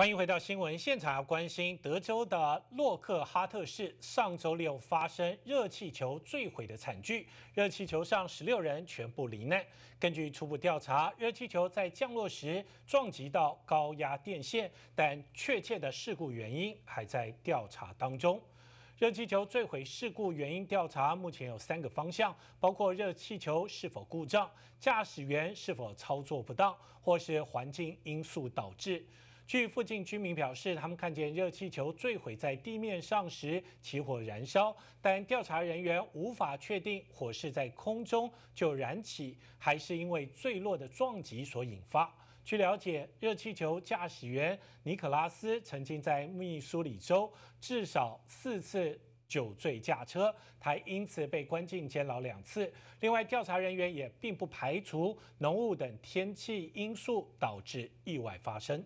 欢迎回到新闻现场。要关心德州的洛克哈特市上周六发生热气球坠毁的惨剧，热气球上十六人全部罹难。根据初步调查，热气球在降落时撞击到高压电线，但确切的事故原因还在调查当中。热气球坠毁事故原因调查目前有三个方向，包括热气球是否故障、驾驶员是否操作不当，或是环境因素导致。据附近居民表示，他们看见热气球坠毁在地面上时起火燃烧，但调查人员无法确定火是在空中就燃起，还是因为坠落的撞击所引发。据了解，热气球驾驶员尼克拉斯曾经在密苏里州至少四次酒醉驾车，他因此被关进监牢两次。另外，调查人员也并不排除浓雾等天气因素导致意外发生。